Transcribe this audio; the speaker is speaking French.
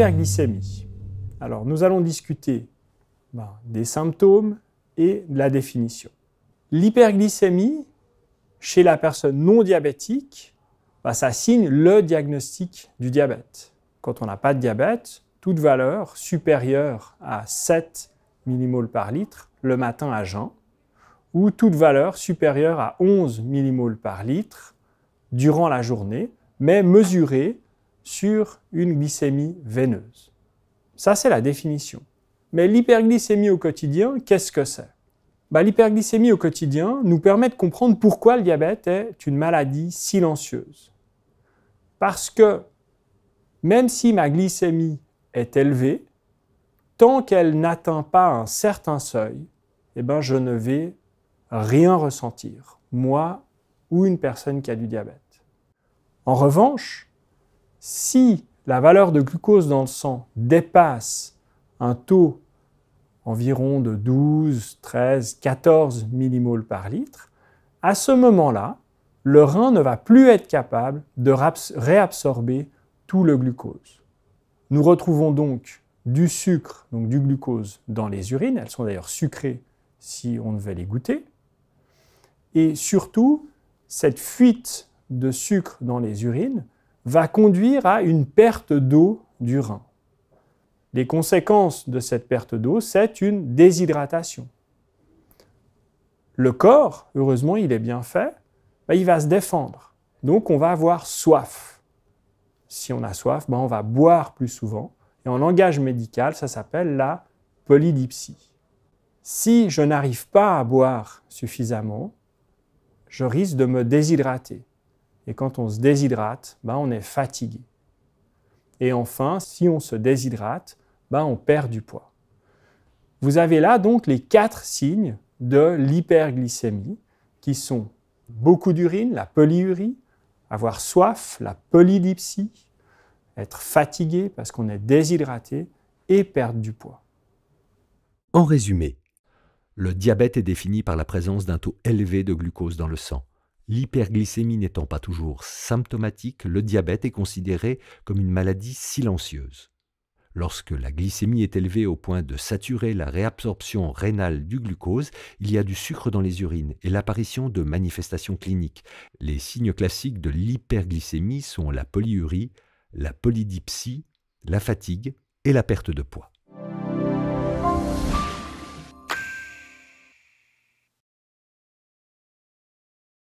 hyperglycémie. Alors, nous allons discuter ben, des symptômes et de la définition. L'hyperglycémie, chez la personne non diabétique, ben, ça signe le diagnostic du diabète. Quand on n'a pas de diabète, toute valeur supérieure à 7 millimoles par litre le matin à jeun, ou toute valeur supérieure à 11 millimoles par litre durant la journée, mais mesurée sur une glycémie veineuse. Ça, c'est la définition. Mais l'hyperglycémie au quotidien, qu'est-ce que c'est bah, L'hyperglycémie au quotidien nous permet de comprendre pourquoi le diabète est une maladie silencieuse. Parce que même si ma glycémie est élevée, tant qu'elle n'atteint pas un certain seuil, eh ben, je ne vais rien ressentir, moi ou une personne qui a du diabète. En revanche, si la valeur de glucose dans le sang dépasse un taux environ de 12, 13, 14 millimoles par litre, à ce moment-là, le rein ne va plus être capable de réabsorber tout le glucose. Nous retrouvons donc du sucre, donc du glucose, dans les urines. Elles sont d'ailleurs sucrées si on devait les goûter. Et surtout, cette fuite de sucre dans les urines va conduire à une perte d'eau du rein. Les conséquences de cette perte d'eau, c'est une déshydratation. Le corps, heureusement, il est bien fait, bah, il va se défendre. Donc on va avoir soif. Si on a soif, bah, on va boire plus souvent. Et en langage médical, ça s'appelle la polydipsie. Si je n'arrive pas à boire suffisamment, je risque de me déshydrater. Et quand on se déshydrate, bah, on est fatigué. Et enfin, si on se déshydrate, bah, on perd du poids. Vous avez là donc les quatre signes de l'hyperglycémie qui sont beaucoup d'urine, la polyurie, avoir soif, la polydipsie, être fatigué parce qu'on est déshydraté et perdre du poids. En résumé, le diabète est défini par la présence d'un taux élevé de glucose dans le sang, L'hyperglycémie n'étant pas toujours symptomatique, le diabète est considéré comme une maladie silencieuse. Lorsque la glycémie est élevée au point de saturer la réabsorption rénale du glucose, il y a du sucre dans les urines et l'apparition de manifestations cliniques. Les signes classiques de l'hyperglycémie sont la polyurie, la polydipsie, la fatigue et la perte de poids.